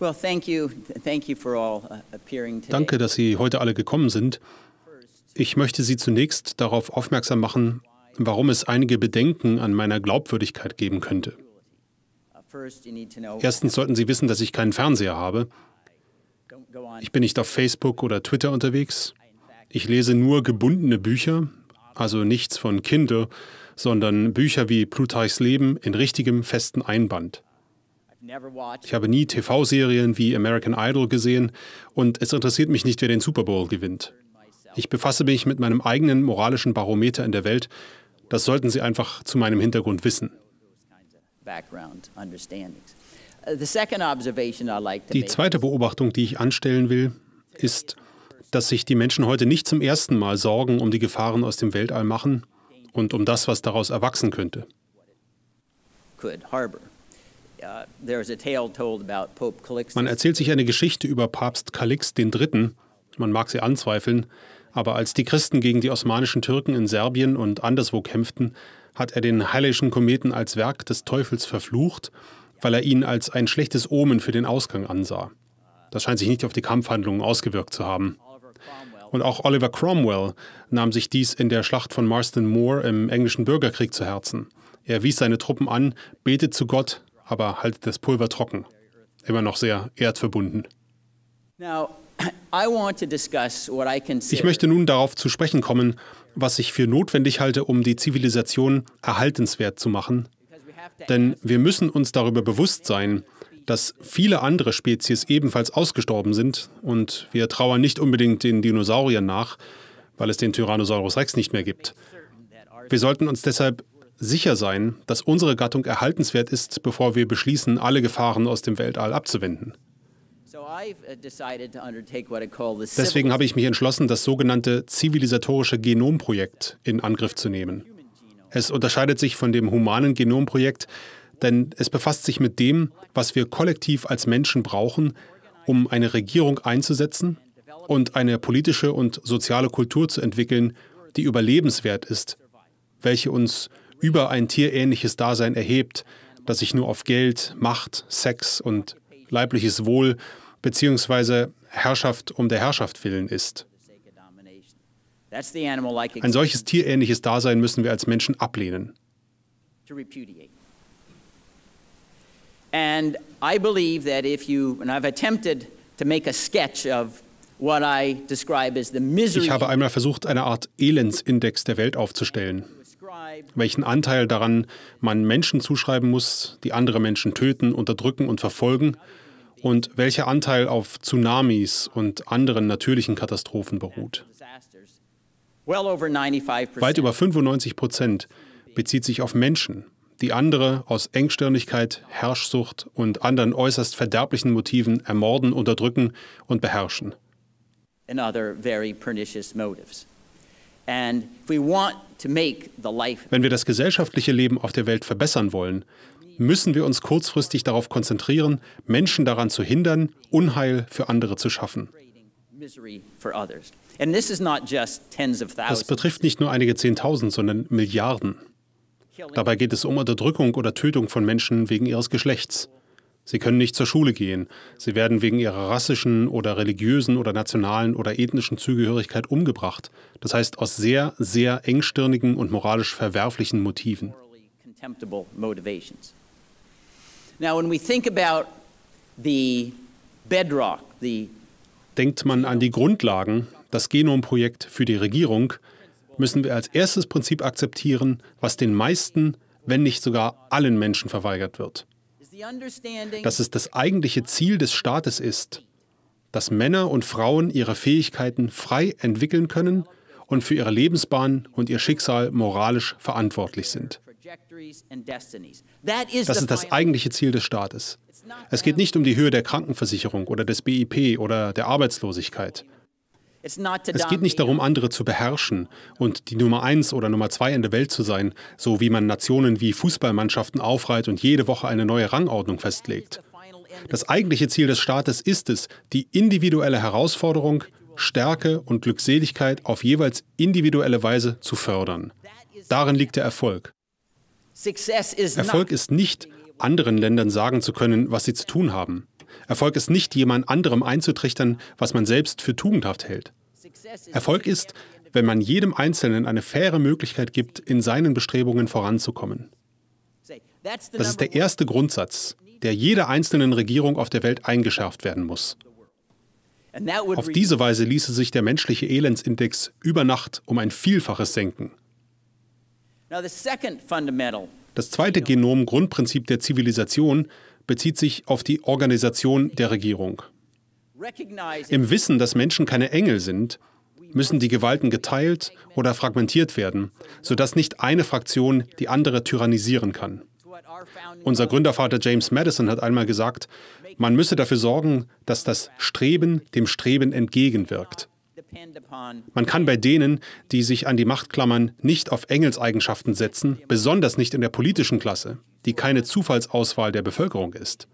Uh, Danke, dass Sie heute alle gekommen sind. Ich möchte Sie zunächst darauf aufmerksam machen, warum es einige Bedenken an meiner Glaubwürdigkeit geben könnte. Erstens sollten Sie wissen, dass ich keinen Fernseher habe. Ich bin nicht auf Facebook oder Twitter unterwegs. Ich lese nur gebundene Bücher, also nichts von Kindle, sondern Bücher wie Plutarchs Leben in richtigem festen Einband. Ich habe nie TV-Serien wie American Idol gesehen und es interessiert mich nicht, wer den Super Bowl gewinnt. Ich befasse mich mit meinem eigenen moralischen Barometer in der Welt. Das sollten Sie einfach zu meinem Hintergrund wissen. Uh, die zweite Beobachtung, die ich anstellen will, ist, dass sich die Menschen heute nicht zum ersten Mal Sorgen um die Gefahren aus dem Weltall machen und um das, was daraus erwachsen könnte. Could harbor. Uh, Man erzählt sich eine Geschichte über Papst Kalix III. Man mag sie anzweifeln, aber als die Christen gegen die osmanischen Türken in Serbien und anderswo kämpften, hat er den heiligen Kometen als Werk des Teufels verflucht, weil er ihn als ein schlechtes Omen für den Ausgang ansah. Das scheint sich nicht auf die Kampfhandlungen ausgewirkt zu haben. Und auch Oliver Cromwell nahm sich dies in der Schlacht von Marston Moor im englischen Bürgerkrieg zu Herzen. Er wies seine Truppen an, betet zu Gott, aber haltet das Pulver trocken. Immer noch sehr erdverbunden. Ich möchte nun darauf zu sprechen kommen, was ich für notwendig halte, um die Zivilisation erhaltenswert zu machen. Denn wir müssen uns darüber bewusst sein, dass viele andere Spezies ebenfalls ausgestorben sind und wir trauern nicht unbedingt den Dinosauriern nach, weil es den Tyrannosaurus Rex nicht mehr gibt. Wir sollten uns deshalb sicher sein, dass unsere Gattung erhaltenswert ist, bevor wir beschließen, alle Gefahren aus dem Weltall abzuwenden. Uh, Deswegen habe ich mich entschlossen, das sogenannte zivilisatorische Genomprojekt in Angriff zu nehmen. Es unterscheidet sich von dem humanen Genomprojekt, denn es befasst sich mit dem, was wir kollektiv als Menschen brauchen, um eine Regierung einzusetzen und eine politische und soziale Kultur zu entwickeln, die überlebenswert ist, welche uns über ein tierähnliches Dasein erhebt, das sich nur auf Geld, Macht, Sex und leibliches Wohl bzw. Herrschaft um der Herrschaft willen ist. Ein solches tierähnliches Dasein müssen wir als Menschen ablehnen. And I believe that if you, and I've attempted to make a sketch of ich habe einmal versucht, eine Art Elendsindex der Welt aufzustellen welchen Anteil daran man Menschen zuschreiben muss, die andere Menschen töten, unterdrücken und verfolgen, und welcher Anteil auf Tsunamis und anderen natürlichen Katastrophen beruht. Weit über 95 Prozent bezieht sich auf Menschen, die andere aus Engstirnigkeit, Herrschsucht und anderen äußerst verderblichen Motiven ermorden, unterdrücken und beherrschen. And other very pernicious motives. Wenn wir das gesellschaftliche Leben auf der Welt verbessern wollen, müssen wir uns kurzfristig darauf konzentrieren, Menschen daran zu hindern, Unheil für andere zu schaffen. Das betrifft nicht nur einige Zehntausend, sondern Milliarden. Dabei geht es um Unterdrückung oder Tötung von Menschen wegen ihres Geschlechts, Sie können nicht zur Schule gehen. Sie werden wegen ihrer rassischen oder religiösen oder nationalen oder ethnischen Zugehörigkeit umgebracht. Das heißt aus sehr, sehr engstirnigen und moralisch verwerflichen Motiven. Denkt man an die Grundlagen, das Genomprojekt für die Regierung, müssen wir als erstes Prinzip akzeptieren, was den meisten, wenn nicht sogar allen Menschen verweigert wird dass es das eigentliche Ziel des Staates ist, dass Männer und Frauen ihre Fähigkeiten frei entwickeln können und für ihre Lebensbahn und ihr Schicksal moralisch verantwortlich sind. Das ist das eigentliche Ziel des Staates. Es geht nicht um die Höhe der Krankenversicherung oder des BIP oder der Arbeitslosigkeit. Es geht nicht darum, andere zu beherrschen und die Nummer eins oder Nummer zwei in der Welt zu sein, so wie man Nationen wie Fußballmannschaften aufreiht und jede Woche eine neue Rangordnung festlegt. Das eigentliche Ziel des Staates ist es, die individuelle Herausforderung, Stärke und Glückseligkeit auf jeweils individuelle Weise zu fördern. Darin liegt der Erfolg. Erfolg ist nicht, anderen Ländern sagen zu können, was sie zu tun haben. Erfolg ist nicht, jemand anderem einzutrichtern, was man selbst für tugendhaft hält. Erfolg ist, wenn man jedem Einzelnen eine faire Möglichkeit gibt, in seinen Bestrebungen voranzukommen. Das ist der erste Grundsatz, der jeder einzelnen Regierung auf der Welt eingeschärft werden muss. Auf diese Weise ließe sich der menschliche Elendsindex über Nacht um ein Vielfaches senken. Das zweite Genom-Grundprinzip der Zivilisation bezieht sich auf die Organisation der Regierung. Im Wissen, dass Menschen keine Engel sind, müssen die Gewalten geteilt oder fragmentiert werden, sodass nicht eine Fraktion die andere tyrannisieren kann. Unser Gründervater James Madison hat einmal gesagt, man müsse dafür sorgen, dass das Streben dem Streben entgegenwirkt. Man kann bei denen, die sich an die Macht klammern, nicht auf Engelseigenschaften setzen, besonders nicht in der politischen Klasse, die keine Zufallsauswahl der Bevölkerung ist.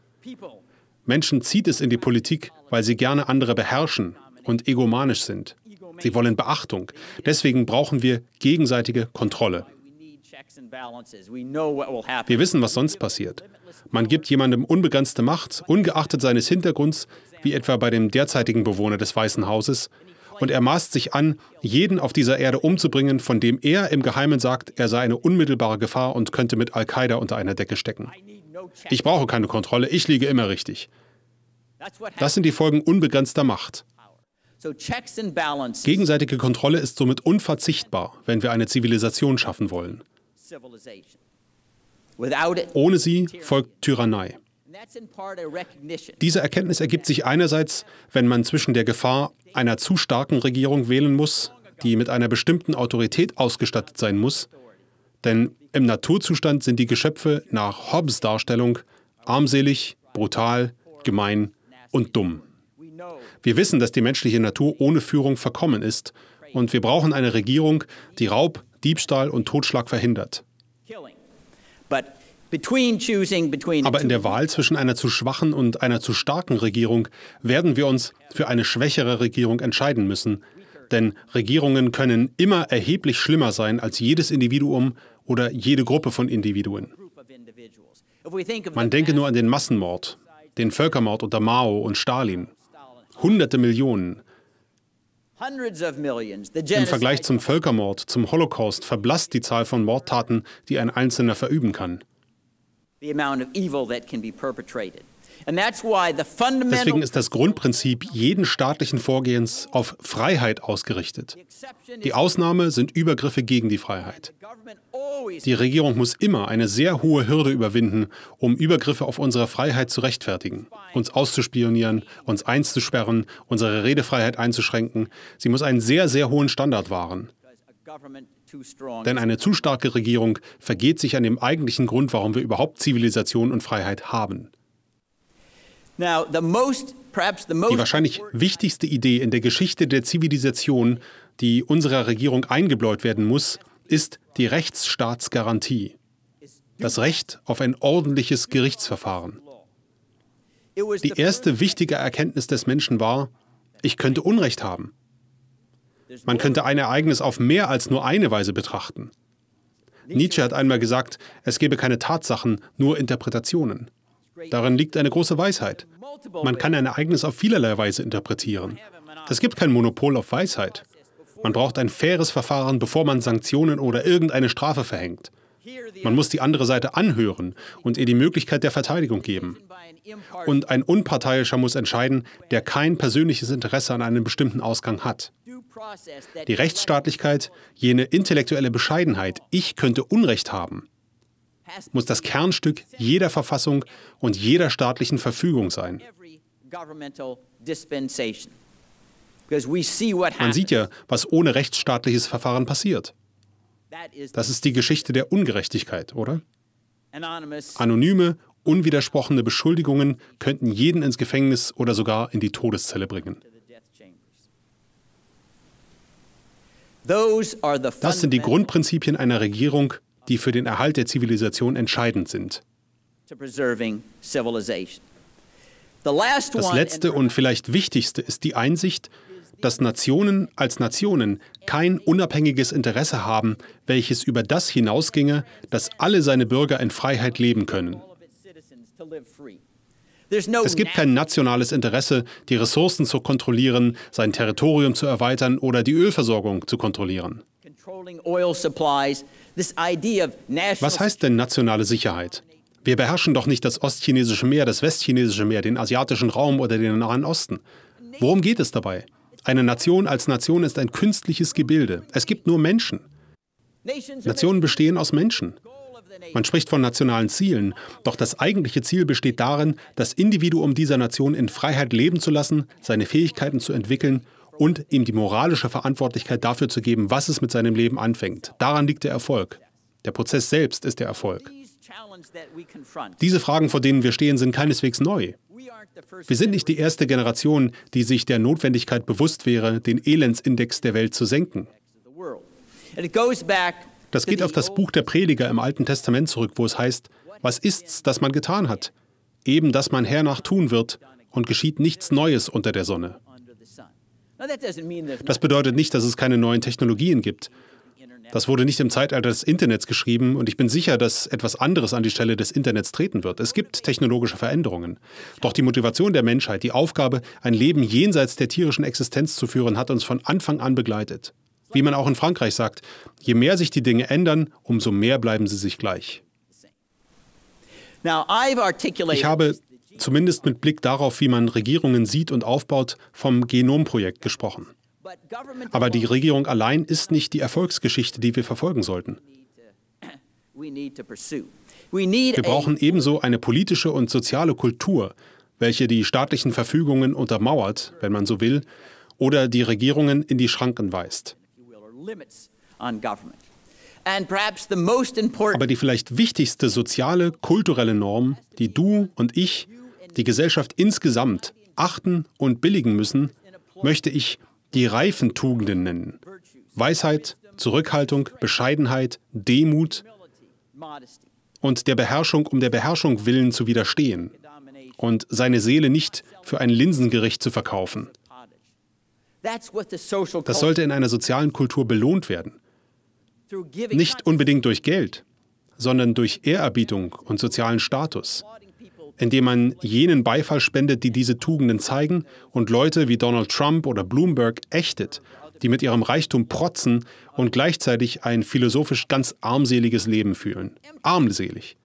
Menschen zieht es in die Politik, weil sie gerne andere beherrschen und egomanisch sind. Sie wollen Beachtung. Deswegen brauchen wir gegenseitige Kontrolle. Wir wissen, was sonst passiert. Man gibt jemandem unbegrenzte Macht, ungeachtet seines Hintergrunds, wie etwa bei dem derzeitigen Bewohner des Weißen Hauses, und er maßt sich an, jeden auf dieser Erde umzubringen, von dem er im Geheimen sagt, er sei eine unmittelbare Gefahr und könnte mit Al-Qaida unter einer Decke stecken. Ich brauche keine Kontrolle, ich liege immer richtig. Das sind die Folgen unbegrenzter Macht. Gegenseitige Kontrolle ist somit unverzichtbar, wenn wir eine Zivilisation schaffen wollen. Ohne sie folgt Tyrannei. Diese Erkenntnis ergibt sich einerseits, wenn man zwischen der Gefahr einer zu starken Regierung wählen muss, die mit einer bestimmten Autorität ausgestattet sein muss, denn im Naturzustand sind die Geschöpfe nach Hobbes Darstellung armselig, brutal, gemein und dumm. Wir wissen, dass die menschliche Natur ohne Führung verkommen ist und wir brauchen eine Regierung, die Raub, Diebstahl und Totschlag verhindert. But aber in der Wahl zwischen einer zu schwachen und einer zu starken Regierung werden wir uns für eine schwächere Regierung entscheiden müssen. Denn Regierungen können immer erheblich schlimmer sein als jedes Individuum oder jede Gruppe von Individuen. Man denke nur an den Massenmord, den Völkermord unter Mao und Stalin. Hunderte Millionen. Im Vergleich zum Völkermord, zum Holocaust verblasst die Zahl von Mordtaten, die ein Einzelner verüben kann. Deswegen ist das Grundprinzip jeden staatlichen Vorgehens auf Freiheit ausgerichtet. Die Ausnahme sind Übergriffe gegen die Freiheit. Die Regierung muss immer eine sehr hohe Hürde überwinden, um Übergriffe auf unsere Freiheit zu rechtfertigen, uns auszuspionieren, uns einzusperren, unsere Redefreiheit einzuschränken. Sie muss einen sehr, sehr hohen Standard wahren. Denn eine zu starke Regierung vergeht sich an dem eigentlichen Grund, warum wir überhaupt Zivilisation und Freiheit haben. Die wahrscheinlich wichtigste Idee in der Geschichte der Zivilisation, die unserer Regierung eingebläut werden muss, ist die Rechtsstaatsgarantie. Das Recht auf ein ordentliches Gerichtsverfahren. Die erste wichtige Erkenntnis des Menschen war, ich könnte Unrecht haben. Man könnte ein Ereignis auf mehr als nur eine Weise betrachten. Nietzsche hat einmal gesagt, es gebe keine Tatsachen, nur Interpretationen. Darin liegt eine große Weisheit. Man kann ein Ereignis auf vielerlei Weise interpretieren. Es gibt kein Monopol auf Weisheit. Man braucht ein faires Verfahren, bevor man Sanktionen oder irgendeine Strafe verhängt. Man muss die andere Seite anhören und ihr die Möglichkeit der Verteidigung geben. Und ein Unparteiischer muss entscheiden, der kein persönliches Interesse an einem bestimmten Ausgang hat. Die Rechtsstaatlichkeit, jene intellektuelle Bescheidenheit, ich könnte Unrecht haben, muss das Kernstück jeder Verfassung und jeder staatlichen Verfügung sein. Man sieht ja, was ohne rechtsstaatliches Verfahren passiert. Das ist die Geschichte der Ungerechtigkeit, oder? Anonyme, unwidersprochene Beschuldigungen könnten jeden ins Gefängnis oder sogar in die Todeszelle bringen. Das sind die Grundprinzipien einer Regierung, die für den Erhalt der Zivilisation entscheidend sind. Das letzte und vielleicht wichtigste ist die Einsicht, dass Nationen als Nationen kein unabhängiges Interesse haben, welches über das hinausginge, dass alle seine Bürger in Freiheit leben können. Es gibt kein nationales Interesse, die Ressourcen zu kontrollieren, sein Territorium zu erweitern oder die Ölversorgung zu kontrollieren. Was heißt denn nationale Sicherheit? Wir beherrschen doch nicht das ostchinesische Meer, das westchinesische Meer, den asiatischen Raum oder den Nahen Osten. Worum geht es dabei? Eine Nation als Nation ist ein künstliches Gebilde. Es gibt nur Menschen. Nationen bestehen aus Menschen. Man spricht von nationalen Zielen, doch das eigentliche Ziel besteht darin, das Individuum dieser Nation in Freiheit leben zu lassen, seine Fähigkeiten zu entwickeln und ihm die moralische Verantwortlichkeit dafür zu geben, was es mit seinem Leben anfängt. Daran liegt der Erfolg. Der Prozess selbst ist der Erfolg. Diese Fragen, vor denen wir stehen, sind keineswegs neu. Wir sind nicht die erste Generation, die sich der Notwendigkeit bewusst wäre, den Elendsindex der Welt zu senken. Das geht auf das Buch der Prediger im Alten Testament zurück, wo es heißt, was ist's, das man getan hat? Eben das man hernach tun wird, und geschieht nichts Neues unter der Sonne. Das bedeutet nicht, dass es keine neuen Technologien gibt. Das wurde nicht im Zeitalter des Internets geschrieben und ich bin sicher, dass etwas anderes an die Stelle des Internets treten wird. Es gibt technologische Veränderungen. Doch die Motivation der Menschheit, die Aufgabe, ein Leben jenseits der tierischen Existenz zu führen, hat uns von Anfang an begleitet. Wie man auch in Frankreich sagt, je mehr sich die Dinge ändern, umso mehr bleiben sie sich gleich. Ich habe zumindest mit Blick darauf, wie man Regierungen sieht und aufbaut, vom Genomprojekt gesprochen. Aber die Regierung allein ist nicht die Erfolgsgeschichte, die wir verfolgen sollten. Wir brauchen ebenso eine politische und soziale Kultur, welche die staatlichen Verfügungen untermauert, wenn man so will, oder die Regierungen in die Schranken weist. Aber die vielleicht wichtigste soziale, kulturelle Norm, die du und ich, die Gesellschaft insgesamt achten und billigen müssen, möchte ich die reifen Tugenden nennen. Weisheit, Zurückhaltung, Bescheidenheit, Demut und der Beherrschung um der Beherrschung willen zu widerstehen und seine Seele nicht für ein Linsengericht zu verkaufen. Das sollte in einer sozialen Kultur belohnt werden. Nicht unbedingt durch Geld, sondern durch Ehrerbietung und sozialen Status, indem man jenen Beifall spendet, die diese Tugenden zeigen und Leute wie Donald Trump oder Bloomberg ächtet, die mit ihrem Reichtum protzen und gleichzeitig ein philosophisch ganz armseliges Leben fühlen. Armselig.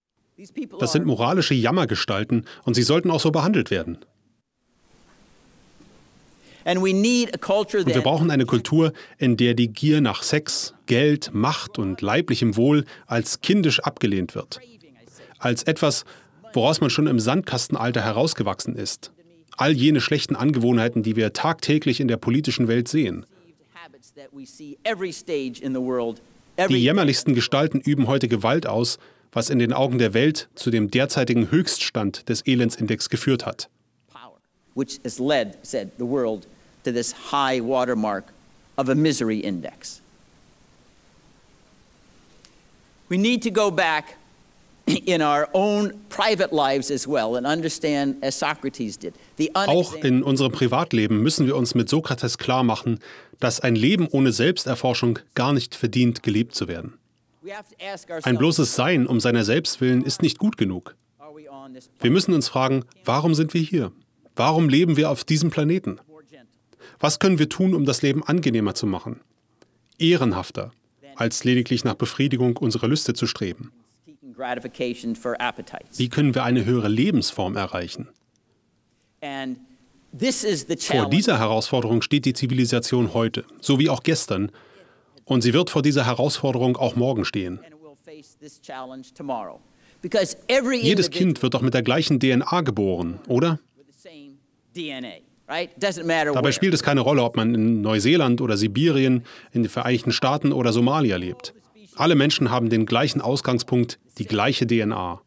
Das sind moralische Jammergestalten und sie sollten auch so behandelt werden. Und wir brauchen eine Kultur, in der die Gier nach Sex, Geld, Macht und leiblichem Wohl als kindisch abgelehnt wird. Als etwas, woraus man schon im Sandkastenalter herausgewachsen ist. All jene schlechten Angewohnheiten, die wir tagtäglich in der politischen Welt sehen. Die jämmerlichsten Gestalten üben heute Gewalt aus, was in den Augen der Welt zu dem derzeitigen Höchststand des Elendsindex geführt hat to this high watermark of a misery index. We need to go back in our own private lives as as well and understand Socrates did. Auch in unserem Privatleben müssen wir uns mit Sokrates klar machen, dass ein Leben ohne Selbsterforschung gar nicht verdient, gelebt zu werden. Ein bloßes Sein um seiner selbst willen ist nicht gut genug. Wir müssen uns fragen, warum sind wir hier? Warum leben wir auf diesem Planeten? Was können wir tun, um das Leben angenehmer zu machen? Ehrenhafter, als lediglich nach Befriedigung unserer Lüste zu streben. Wie können wir eine höhere Lebensform erreichen? Vor dieser Herausforderung steht die Zivilisation heute, so wie auch gestern. Und sie wird vor dieser Herausforderung auch morgen stehen. Jedes Kind wird doch mit der gleichen DNA geboren, oder? Dabei spielt es keine Rolle, ob man in Neuseeland oder Sibirien, in den Vereinigten Staaten oder Somalia lebt. Alle Menschen haben den gleichen Ausgangspunkt, die gleiche DNA.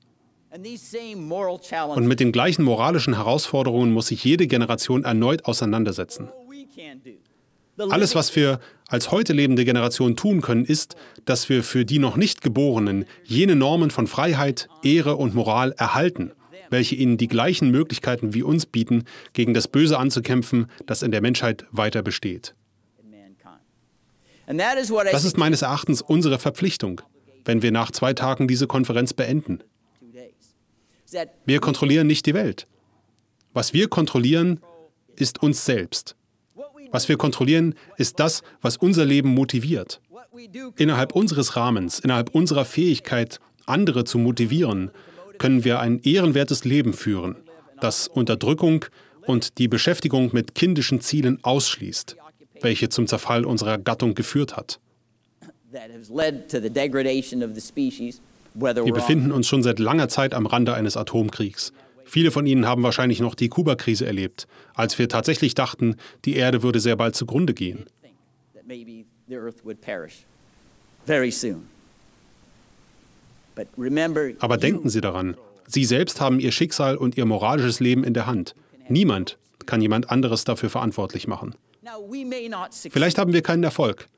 Und mit den gleichen moralischen Herausforderungen muss sich jede Generation erneut auseinandersetzen. Alles, was wir als heute lebende Generation tun können, ist, dass wir für die noch nicht Geborenen jene Normen von Freiheit, Ehre und Moral erhalten welche ihnen die gleichen Möglichkeiten wie uns bieten, gegen das Böse anzukämpfen, das in der Menschheit weiter besteht. Das ist meines Erachtens unsere Verpflichtung, wenn wir nach zwei Tagen diese Konferenz beenden. Wir kontrollieren nicht die Welt. Was wir kontrollieren, ist uns selbst. Was wir kontrollieren, ist das, was unser Leben motiviert. Innerhalb unseres Rahmens, innerhalb unserer Fähigkeit, andere zu motivieren, können wir ein ehrenwertes Leben führen, das Unterdrückung und die Beschäftigung mit kindischen Zielen ausschließt, welche zum Zerfall unserer Gattung geführt hat. Wir befinden uns schon seit langer Zeit am Rande eines Atomkriegs. Viele von Ihnen haben wahrscheinlich noch die Kuba-Krise erlebt, als wir tatsächlich dachten, die Erde würde sehr bald zugrunde gehen. Very soon. Aber denken Sie daran, Sie selbst haben Ihr Schicksal und Ihr moralisches Leben in der Hand. Niemand kann jemand anderes dafür verantwortlich machen. Vielleicht haben wir keinen Erfolg.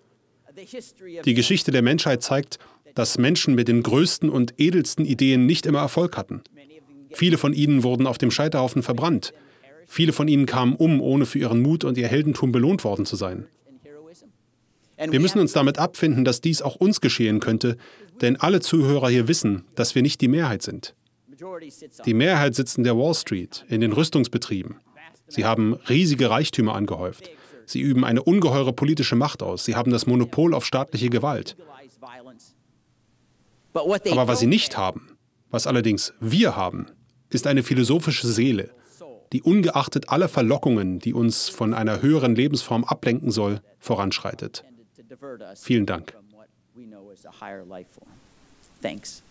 Die Geschichte der Menschheit zeigt, dass Menschen mit den größten und edelsten Ideen nicht immer Erfolg hatten. Viele von ihnen wurden auf dem Scheiterhaufen verbrannt. Viele von ihnen kamen um, ohne für ihren Mut und ihr Heldentum belohnt worden zu sein. Wir müssen uns damit abfinden, dass dies auch uns geschehen könnte, denn alle Zuhörer hier wissen, dass wir nicht die Mehrheit sind. Die Mehrheit sitzt in der Wall Street, in den Rüstungsbetrieben. Sie haben riesige Reichtümer angehäuft. Sie üben eine ungeheure politische Macht aus. Sie haben das Monopol auf staatliche Gewalt. Aber was sie nicht haben, was allerdings wir haben, ist eine philosophische Seele, die ungeachtet aller Verlockungen, die uns von einer höheren Lebensform ablenken soll, voranschreitet. Vielen Dank. we know as a higher life form. Thanks.